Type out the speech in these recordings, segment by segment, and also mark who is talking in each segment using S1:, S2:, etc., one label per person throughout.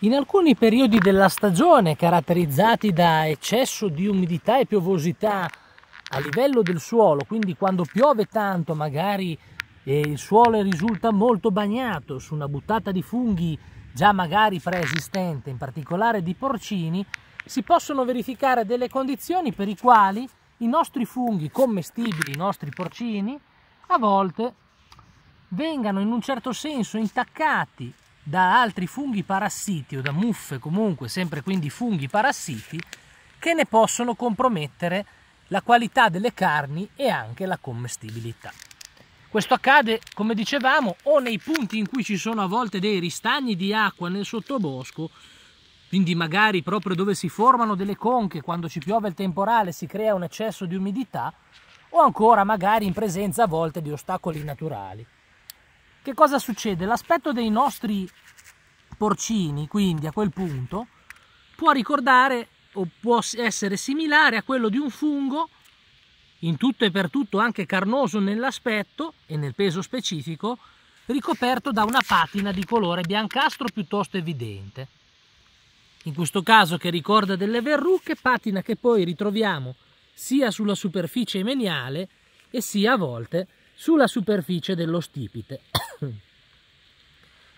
S1: In alcuni periodi della stagione, caratterizzati da eccesso di umidità e piovosità a livello del suolo, quindi quando piove tanto magari eh, il suolo risulta molto bagnato su una buttata di funghi già magari preesistente, in particolare di porcini, si possono verificare delle condizioni per i quali i nostri funghi commestibili, i nostri porcini, a volte vengano in un certo senso intaccati da altri funghi parassiti o da muffe comunque, sempre quindi funghi parassiti, che ne possono compromettere la qualità delle carni e anche la commestibilità. Questo accade, come dicevamo, o nei punti in cui ci sono a volte dei ristagni di acqua nel sottobosco, quindi magari proprio dove si formano delle conche, quando ci piove il temporale si crea un eccesso di umidità, o ancora magari in presenza a volte di ostacoli naturali che cosa succede? L'aspetto dei nostri porcini, quindi a quel punto, può ricordare o può essere similare a quello di un fungo, in tutto e per tutto anche carnoso nell'aspetto e nel peso specifico, ricoperto da una patina di colore biancastro piuttosto evidente. In questo caso che ricorda delle verruche, patina che poi ritroviamo sia sulla superficie meniale e sia a volte sulla superficie dello stipite.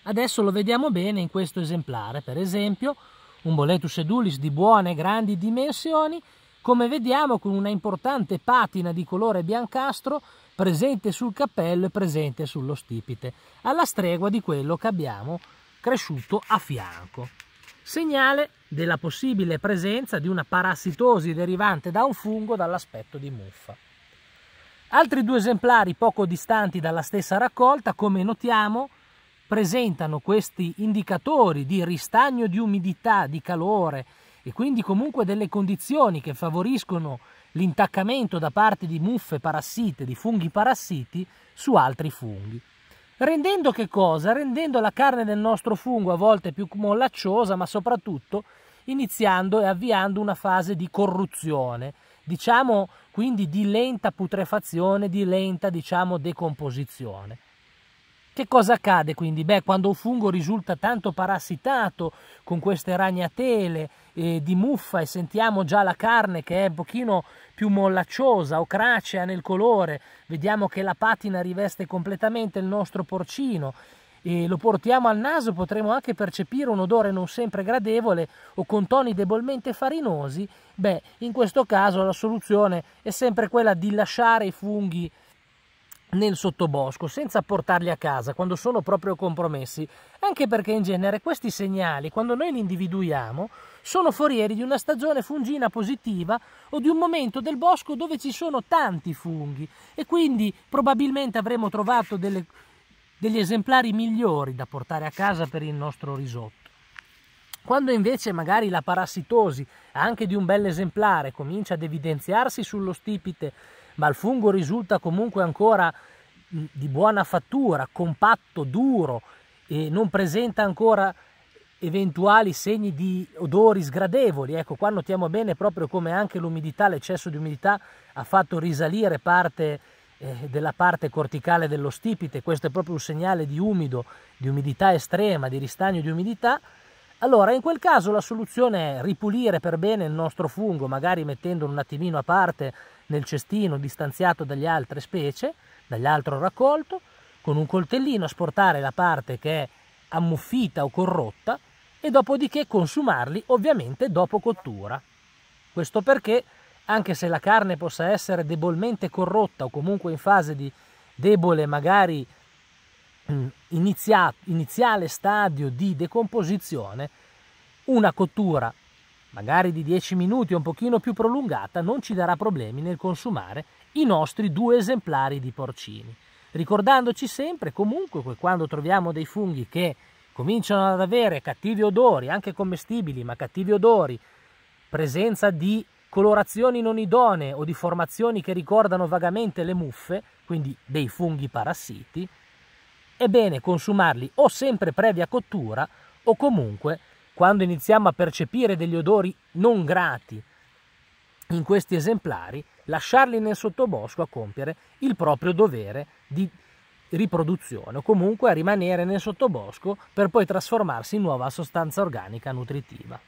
S1: Adesso lo vediamo bene in questo esemplare, per esempio un Boletus edulis di buone grandi dimensioni, come vediamo con una importante patina di colore biancastro presente sul cappello e presente sullo stipite, alla stregua di quello che abbiamo cresciuto a fianco. Segnale della possibile presenza di una parassitosi derivante da un fungo dall'aspetto di muffa. Altri due esemplari poco distanti dalla stessa raccolta, come notiamo, presentano questi indicatori di ristagno di umidità, di calore e quindi comunque delle condizioni che favoriscono l'intaccamento da parte di muffe parassite, di funghi parassiti su altri funghi. Rendendo che cosa? Rendendo la carne del nostro fungo a volte più mollacciosa, ma soprattutto iniziando e avviando una fase di corruzione, diciamo quindi di lenta putrefazione, di lenta diciamo decomposizione. Che cosa accade quindi? Beh, quando un fungo risulta tanto parassitato con queste ragnatele eh, di muffa e sentiamo già la carne che è un pochino più mollacciosa o cracea nel colore, vediamo che la patina riveste completamente il nostro porcino e lo portiamo al naso potremo anche percepire un odore non sempre gradevole o con toni debolmente farinosi, beh, in questo caso la soluzione è sempre quella di lasciare i funghi nel sottobosco senza portarli a casa quando sono proprio compromessi, anche perché in genere questi segnali, quando noi li individuiamo, sono forieri di una stagione fungina positiva o di un momento del bosco dove ci sono tanti funghi e quindi probabilmente avremo trovato delle degli esemplari migliori da portare a casa per il nostro risotto. Quando invece magari la parassitosi, anche di un bel esemplare, comincia ad evidenziarsi sullo stipite, ma il fungo risulta comunque ancora di buona fattura, compatto, duro e non presenta ancora eventuali segni di odori sgradevoli. Ecco, qua notiamo bene proprio come anche l'umidità, l'eccesso di umidità ha fatto risalire parte eh, della parte corticale dello stipite, questo è proprio un segnale di umido, di umidità estrema, di ristagno di umidità, allora in quel caso la soluzione è ripulire per bene il nostro fungo, magari mettendolo un attimino a parte nel cestino distanziato dalle altre specie, dall'altro raccolto, con un coltellino asportare la parte che è ammuffita o corrotta e dopodiché consumarli ovviamente dopo cottura. Questo perché anche se la carne possa essere debolmente corrotta o comunque in fase di debole magari mm, inizia, iniziale stadio di decomposizione, una cottura magari di 10 minuti o un pochino più prolungata non ci darà problemi nel consumare i nostri due esemplari di porcini. Ricordandoci sempre comunque che quando troviamo dei funghi che cominciano ad avere cattivi odori, anche commestibili, ma cattivi odori, presenza di colorazioni non idonee o di formazioni che ricordano vagamente le muffe, quindi dei funghi parassiti, è bene consumarli o sempre previa cottura o comunque quando iniziamo a percepire degli odori non grati in questi esemplari, lasciarli nel sottobosco a compiere il proprio dovere di riproduzione o comunque a rimanere nel sottobosco per poi trasformarsi in nuova sostanza organica nutritiva.